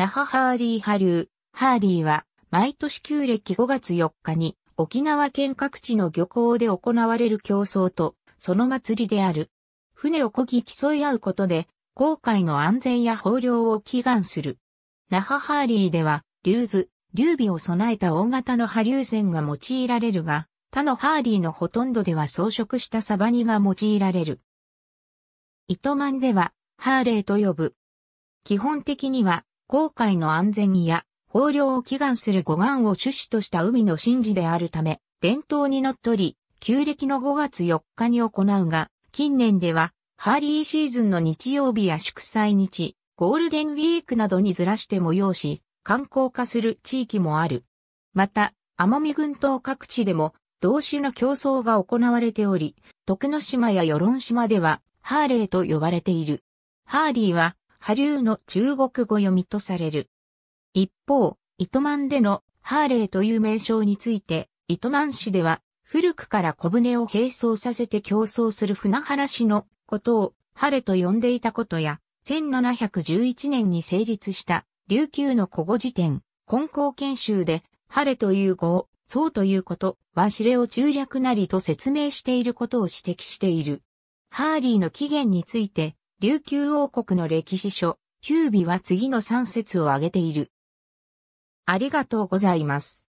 那覇ハーリー波流。ハーリーは毎年旧暦5月4日に沖縄県各地の漁港で行われる競争とその祭りである。船を漕ぎ競い合うことで航海の安全や豊漁を祈願する。那覇ハーリーでは、竜図、劉備を備えた大型の波流船が用いられるが、他のハーリーのほとんどでは装飾したサバニが用いられる。糸満では、ハーレーと呼ぶ。基本的には、航海の安全や豊漁を祈願する護岸を趣旨とした海の神事であるため、伝統にのっとり、旧暦の5月4日に行うが、近年では、ハーリーシーズンの日曜日や祝祭日、ゴールデンウィークなどにずらして催し、観光化する地域もある。また、奄美群島各地でも、同種の競争が行われており、徳之島や与論島では、ハーレーと呼ばれている。ハーリーは、波流の中国語読みとされる。一方、糸満でのハーレーという名称について、糸満市では古くから小舟を並走させて競争する船原市のことをハレと呼んでいたことや、1711年に成立した琉球の古語辞典、根高研修で、ハレという語を、そうということはしれを中略なりと説明していることを指摘している。ハーリーの起源について、琉球王国の歴史書、九尾は次の3節を挙げている。ありがとうございます。